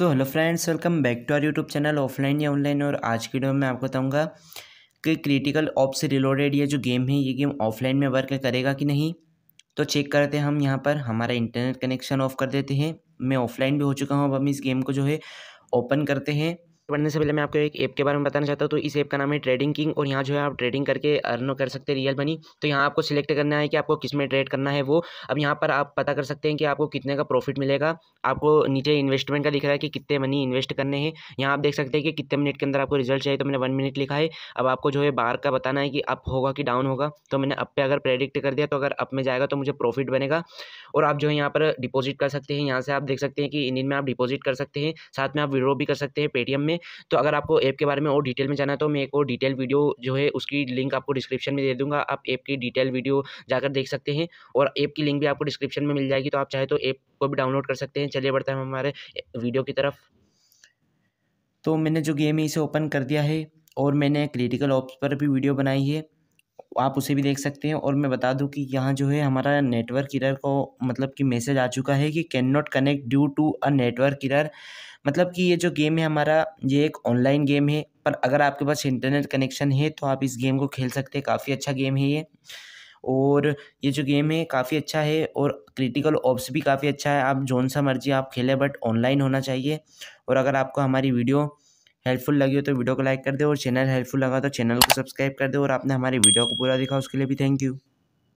so hello friends welcome back to our YouTube channel offline या online और आज की वीडियो में आपको बताऊंगा कि क्रिटिकल ऑप से रिलोडेड ये जो गेम है ये गेम ऑफलाइन में वर्क करेगा कि नहीं तो चेक करते हैं हम यहाँ पर हमारा इंटरनेट कनेक्शन ऑफ कर देते हैं मैं ऑफलाइन भी हो चुका हूँ अब हम इस गेम को जो है ओपन करते हैं तो पढ़ने से पहले मैं आपको एक ऐप के बारे में बताना चाहता हूँ तो इस ऐप का नाम है ट्रेडिंग किंग और यहाँ जो है आप ट्रेडिंग करके अर्न कर सकते हैं रियल मनी तो यहाँ आपको सिलेक्ट करना है कि आपको किस में ट्रेड करना है वो अब यहाँ पर आप पता कर सकते हैं कि आपको कितने का प्रॉफिट मिलेगा आपको नीचे इन्वेस्टमेंट का दिख रहा है कि कितने मनी इन्वेस्ट करने हैं यहाँ आप देख सकते हैं कि कितने मिनट के अंदर आपको रिजल्ट चाहिए तो मैंने वन मिनट लिखा है अब आपको जो है बार का बताना है कि अप होगा कि डाउन होगा तो मैंने अप पे अगर प्रेडिक्ट कर दिया तो अगर अप में जाएगा तो मुझे प्रॉफिट बनेगा और आप जो है यहाँ पर डिपॉजिट कर सकते हैं यहाँ से आप देख सकते हैं कि इन में आप डिपॉजिट कर सकते हैं साथ में आप विड्रो भी कर सकते हैं पेटीएम में तो अगर आपको ऐप के बारे में और डिटेल में जाना तो मैं एक और डिटेल वीडियो जो है उसकी लिंक आपको डिस्क्रिप्शन में दे दूँगा आप ऐप की डिटेल वीडियो जाकर देख सकते हैं और ऐप की लिंक भी आपको डिस्क्रिप्शन में मिल जाएगी तो आप चाहे तो ऐप को भी डाउनलोड कर सकते हैं चलिए बढ़ते हैं हमारे वीडियो की तरफ तो मैंने जो गेम है इसे ओपन कर दिया है और मैंने क्रिटिकल ऑप्स पर भी वीडियो बनाई है आप उसे भी देख सकते हैं और मैं बता दूं कि यहाँ जो है हमारा नेटवर्क इरर को मतलब कि मैसेज आ चुका है कि can not connect due to a network error मतलब कि ये जो गेम है हमारा ये एक ऑनलाइन गेम है पर अगर आपके पास इंटरनेट कनेक्शन है तो आप इस गेम को खेल सकते हैं काफ़ी अच्छा गेम है ये और ये जो गेम है काफ़ी अच्छा है और क्रिटिकल ऑप्स भी काफ़ी अच्छा है आप जौन सा मर्जी आप खेलें बट ऑनलाइन होना चाहिए और अगर आपको हमारी वीडियो हेल्पफुल लगी हो तो वीडियो को लाइक कर दे और चैनल हेल्पफुल लगा तो चैनल को सब्सक्राइब कर दे और आपने हमारी वीडियो को पूरा देखा उसके लिए भी थैंक यू